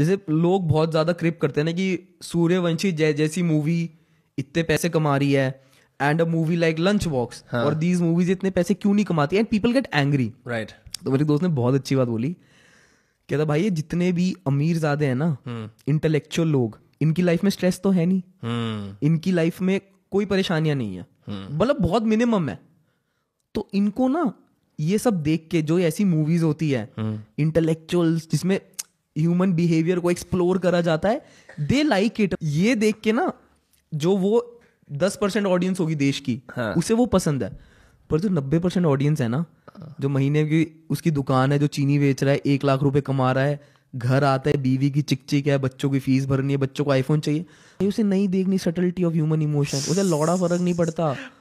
जैसे लोग बहुत ज़्यादा क्रिप करते हैं ना कि सूर्यवंशी जय जैसी मूवी इतने पैसे कमा रही है and a movie like Lunchbox और दीज मूवीज इतने पैसे क्यों नहीं कमाती and people get angry right तो मेरे दोस्त ने बहुत अच्छी बात बोली कहता भाई ये जितने भी अमीर ज्यादा है ना इंटेलेक्चुअल हम्म। hmm. लोग इनकी लाइफ में स्ट्रेस तो है नहीं hmm. इनकी लाइफ में कोई परेशानियां नहीं है हम्म। मतलब hmm. बहुत मिनिमम है तो इनको ना ये सब देख के जो ऐसी मूवीज होती है इंटेलेक्चुअल hmm. जिसमें ह्यूमन बिहेवियर को एक्सप्लोर करा जाता है दे लाइक इट ये देख के ना जो वो दस परसेंट ऑडियंस होगी देश की हाँ. उसे वो पसंद है पर जो नब्बे परसेंट ऑडियंस है ना जो महीने की उसकी दुकान है जो चीनी बेच रहा है एक लाख रुपए कमा रहा है घर आता है बीवी की चिकचिक है बच्चों की फीस भरनी है बच्चों को आईफोन चाहिए उसे नहीं देखनी सटलिटी ऑफ ह्यूमन इमोशन उसे लौड़ा फर्क नहीं पड़ता